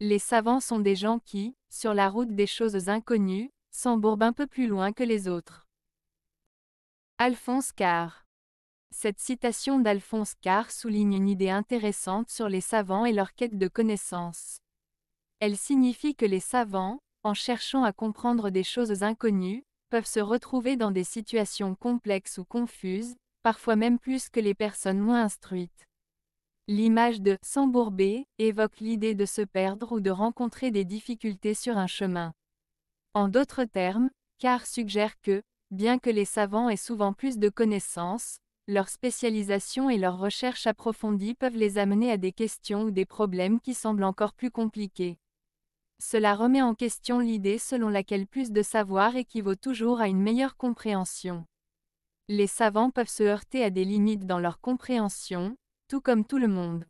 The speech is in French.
Les savants sont des gens qui, sur la route des choses inconnues, s'embourbent un peu plus loin que les autres. Alphonse Carr. Cette citation d'Alphonse Carr souligne une idée intéressante sur les savants et leur quête de connaissances. Elle signifie que les savants, en cherchant à comprendre des choses inconnues, peuvent se retrouver dans des situations complexes ou confuses, parfois même plus que les personnes moins instruites. L'image de « s'embourber » évoque l'idée de se perdre ou de rencontrer des difficultés sur un chemin. En d'autres termes, Carr suggère que, bien que les savants aient souvent plus de connaissances, leur spécialisation et leur recherche approfondie peuvent les amener à des questions ou des problèmes qui semblent encore plus compliqués. Cela remet en question l'idée selon laquelle plus de savoir équivaut toujours à une meilleure compréhension. Les savants peuvent se heurter à des limites dans leur compréhension, tout comme tout le monde.